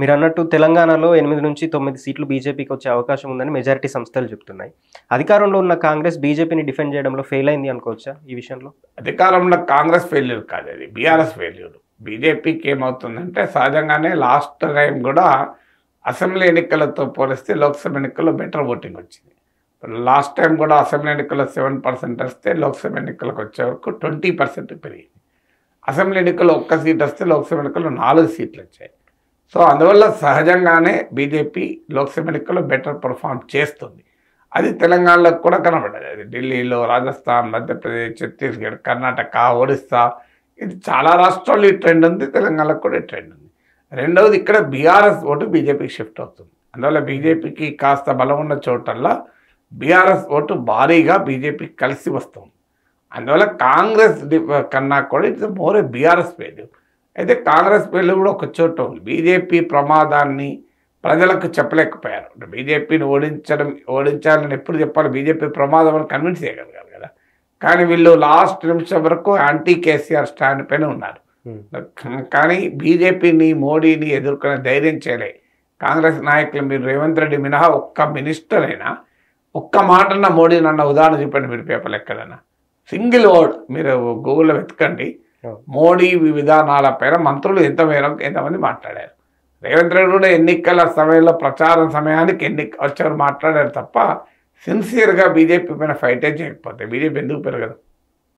మీరు అన్నట్టు తెలంగాణలో ఎనిమిది నుంచి తొమ్మిది సీట్లు బీజేపీకి వచ్చే అవకాశం ఉందని మెజారిటీ సంస్థలు చెప్తున్నాయి అధికారంలో ఉన్న కాంగ్రెస్ బీజేపీని డిఫెండ్ చేయడంలో ఫెయిల్ అయింది అనుకోవచ్చా ఈ విషయంలో అధికారంలో కాంగ్రెస్ ఫెయిల్యూర్ కాదు అది బీఆర్ఎస్ ఫెయిల్యూర్ బీజేపీకి ఏమవుతుందంటే సహజంగానే లాస్ట్ టైం కూడా అసెంబ్లీ ఎన్నికలతో పోలిస్తే లోక్సభ ఎన్నికల్లో బెటర్ ఓటింగ్ వచ్చింది లాస్ట్ టైం కూడా అసెంబ్లీ ఎన్నికల్లో సెవెన్ పర్సెంట్ వస్తే లోక్సభ ఎన్నికలకు వచ్చే వరకు ట్వంటీ పర్సెంట్ పెరిగింది అసెంబ్లీ ఎన్నికల్లో ఒక్క సీట్ వస్తే లోక్సభ ఎన్నికల్లో నాలుగు సీట్లు వచ్చాయి సో అందువల్ల సహజంగానే బీజేపీ లోక్సభ ఎన్నికల్లో బెటర్ పర్ఫామ్ చేస్తుంది అది తెలంగాణలో కూడా కనబడదు అది ఢిల్లీలో రాజస్థాన్ మధ్యప్రదేశ్ ఛత్తీస్గఢ్ కర్ణాటక ఒరిస్సా ఇది చాలా రాష్ట్రాల్లో ఈ ట్రెండ్ ఉంది తెలంగాణలో కూడా ట్రెండ్ ఉంది రెండవది ఇక్కడ బీఆర్ఎస్ ఓటు బీజేపీకి షిఫ్ట్ అవుతుంది అందువల్ల బీజేపీకి కాస్త బలం ఉన్న చోటల్లా బీఆర్ఎస్ ఓటు భారీగా బీజేపీకి కలిసి వస్తుంది అందువల్ల కాంగ్రెస్ కన్నా కూడా ఇట్స్ మోర్ బీఆర్ఎస్ వేల్యూ అయితే కాంగ్రెస్ పేర్లు కూడా ఒక చోట బీజేపీ ప్రమాదాన్ని ప్రజలకు చెప్పలేకపోయారు అంటే బీజేపీని ఓడించడం ఓడించాలని ఎప్పుడు చెప్పాలి బీజేపీ ప్రమాదం అని కన్విన్స్ చేయగలిగారు కదా కానీ వీళ్ళు లాస్ట్ నిమిషం వరకు యాంటీ కేసీఆర్ స్టాండ్ పైన ఉన్నారు కానీ బీజేపీని మోడీని ఎదుర్కొనే ధైర్యం చేయలే కాంగ్రెస్ నాయకులు మీరు రేవంత్ రెడ్డి మినహా ఒక్క మినిస్టర్ అయినా ఒక్క మాటన్న మోడీ అన్న ఉదాహరణ చూపండి మీరు పేపర్లు ఎక్కడైనా సింగిల్ వర్డ్ మీరు గూగుల్లో వెతకండి మోడీ విధానాల పైన మంత్రులు ఎంత మేరకు ఎంతమంది మాట్లాడారు రేవంత్ రెడ్డి కూడా ఎన్నికల సమయంలో ప్రచారం సమయానికి ఎన్ని వచ్చారు మాట్లాడారు తప్ప సిన్సియర్గా బీజేపీ పైన ఫైటే చేయకపోతే బీజేపీ ఎందుకు పెరగదు